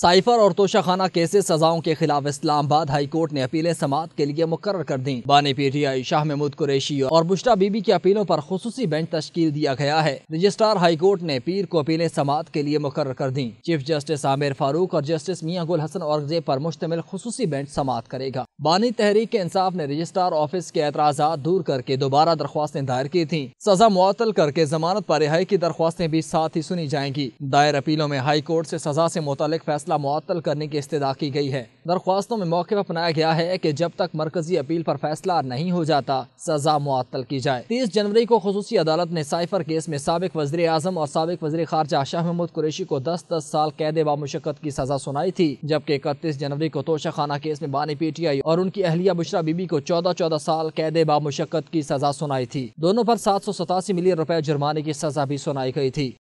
cipher और Toshakhana cases सजाओं के खिलाफ इस्लामाबाद हाईकोर्ट ने अपीलें समात के लिए मुकर कर दी बानी पीटीआई शाह महमूद कुरेशी और बुश्टा बीबी की अपीलों पर खसूसी बेंच तश्कील दिया गया है रजिस्ट्रार हाई कोर्ट ने पीर को अपीलें समात के लिए मुकर कर दी चीफ जस्टिस आमिर फारूक और जस्टिस मियाँ गुल हसन औरजे पर मुश्तमिल खसूसी बेंच समात करेगा बानी तहरीक के इंसाफ ने रजिस्ट्रार ऑफिस के एतराज दूर करके दोबारा दरख्वास्तें दायर की थी सजा मुआतल करके जमानत पर रिहाई की दरख्वास्तें भी साथ ही सुनी जाएंगी दायर अपीलों में हाईकोर्ट ऐसी सजा ऐसी मुतल फैसला फैसला मअतल करने की इस्तः की गई है दरख्वास्तों में मौके अपनाया गया है कि जब तक मरकजी अपील पर फैसला नहीं हो जाता सजा मअतल की जाए तीस जनवरी को खसूसी अदालत ने साइफर केस में सबक वजी आजम और सबक वजी खारजा शाह महमूद कुरेशी को दस दस साल कैद मुशक्कत की सजा सुनाई थी जबकि इकतीस जनवरी को तोशा खाना केस में बानी पीटीआई और उनकी अहलिया बुशरा बीबी को चौदह चौदह साल कैद मुशक्कत की सजा सुनाई थी दोनों पर सात सौ सतासी मिलियन रुपए जुर्माने की सजा भी सुनाई गयी थी